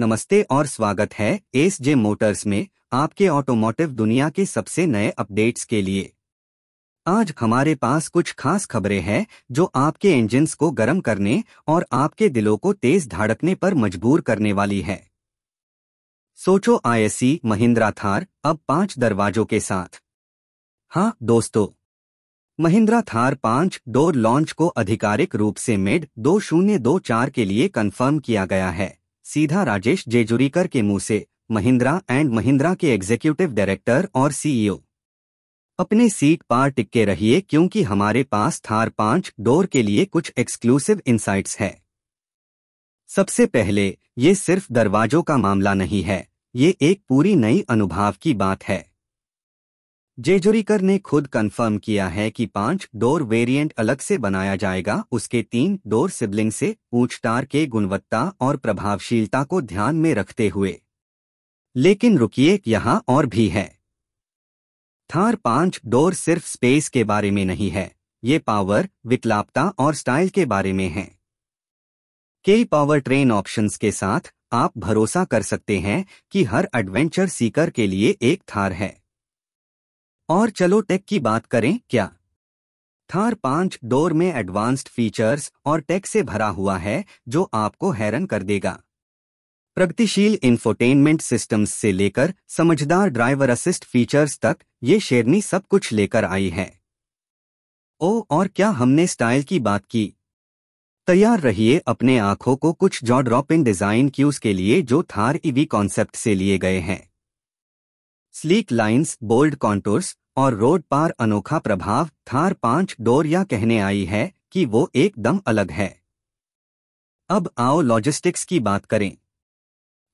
नमस्ते और स्वागत है एस जे मोटर्स में आपके ऑटोमोटिव दुनिया के सबसे नए अपडेट्स के लिए आज हमारे पास कुछ खास खबरें हैं जो आपके इंजन्स को गर्म करने और आपके दिलों को तेज धड़कने पर मजबूर करने वाली है सोचो आईएससी e, महिंद्रा थार अब पांच दरवाजों के साथ हाँ दोस्तों महिंद्रा थार पांच डोर लॉन्च को आधिकारिक रूप से मेड दो शून्य दो चार के लिए कंफर्म किया गया है सीधा राजेश जेजुरीकर के मुंह से महिंद्रा एंड महिंद्रा के एग्जीक्यूटिव डायरेक्टर और सीईओ e अपने सीट पार टिके रहिए क्योंकि हमारे पास थार पांच डोर के लिए कुछ एक्सक्लूसिव इंसाइट्स है सबसे पहले ये सिर्फ दरवाजों का मामला नहीं है ये एक पूरी नई अनुभव की बात है जेजुरीकर ने खुद कंफर्म किया है कि पांच डोर वेरिएंट अलग से बनाया जाएगा उसके तीन डोर सिबलिंग से पूछतार के गुणवत्ता और प्रभावशीलता को ध्यान में रखते हुए लेकिन रुकिए यहाँ और भी है थार पांच डोर सिर्फ स्पेस के बारे में नहीं है ये पावर विकलापता और स्टाइल के बारे में है कई पावर ट्रेन ऑप्शंस के साथ आप भरोसा कर सकते हैं कि हर एडवेंचर सीकर के लिए एक थार है और चलो टेक की बात करें क्या थार पांच डोर में एडवांस्ड फीचर्स और टेक से भरा हुआ है जो आपको हैरान कर देगा प्रगतिशील इंफोटेनमेंट सिस्टम्स से लेकर समझदार ड्राइवर असिस्ट फीचर्स तक ये शेरनी सब कुछ लेकर आई है ओ और क्या हमने स्टाइल की बात की तैयार रहिए अपने आंखों को कुछ jaw drop in design cues के लिए जो थार ईवी e कॉन्सेप्ट से लिए गए हैं स्लीक लाइंस बोल्ड कॉन्टोर्स और रोड पार अनोखा प्रभाव थार पांच डोरिया कहने आई है कि वो एकदम अलग है अब आओ लॉजिस्टिक्स की बात करें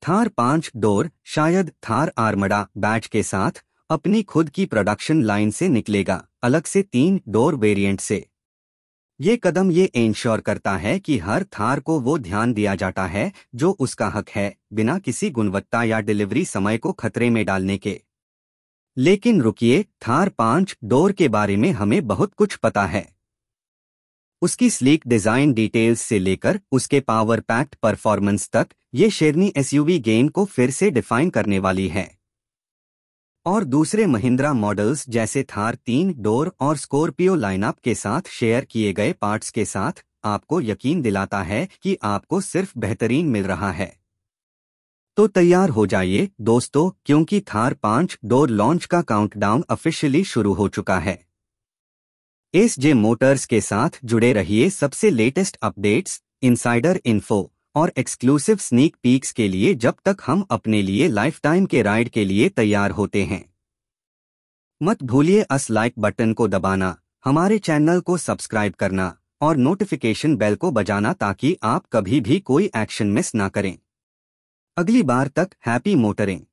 थार पांच डोर शायद थार आर्मडा बैच के साथ अपनी खुद की प्रोडक्शन लाइन से निकलेगा अलग से तीन डोर वेरिएंट से ये कदम ये इंश्योर करता है कि हर थार को वो ध्यान दिया जाता है जो उसका हक है बिना किसी गुणवत्ता या डिलीवरी समय को खतरे में डालने के लेकिन रुकिए थार पांच डोर के बारे में हमें बहुत कुछ पता है उसकी स्लीक डिजाइन डिटेल्स से लेकर उसके पावर पैक्ट परफॉर्मेंस तक ये शेरनी एसयूवी गेम को फिर से डिफाइन करने वाली है और दूसरे महिंद्रा मॉडल्स जैसे थार तीन डोर और स्कॉर्पियो लाइनअप के साथ शेयर किए गए पार्ट्स के साथ आपको यकीन दिलाता है कि आपको सिर्फ बेहतरीन मिल रहा है तो तैयार हो जाइए दोस्तों क्योंकि थार पांच डोर लॉन्च का काउंटडाउन ऑफिशियली शुरू हो चुका है एस जे मोटर्स के साथ जुड़े रहिए सबसे लेटेस्ट अपडेट्स इनसाइडर इन्फो और एक्सक्लूसिव स्नीक पीक्स के लिए जब तक हम अपने लिए लाइफ टाइम के राइड के लिए तैयार होते हैं मत भूलिए अस लाइक बटन को दबाना हमारे चैनल को सब्सक्राइब करना और नोटिफिकेशन बेल को बजाना ताकि आप कभी भी कोई एक्शन मिस ना करें अगली बार तक हैप्पी मोटरिंग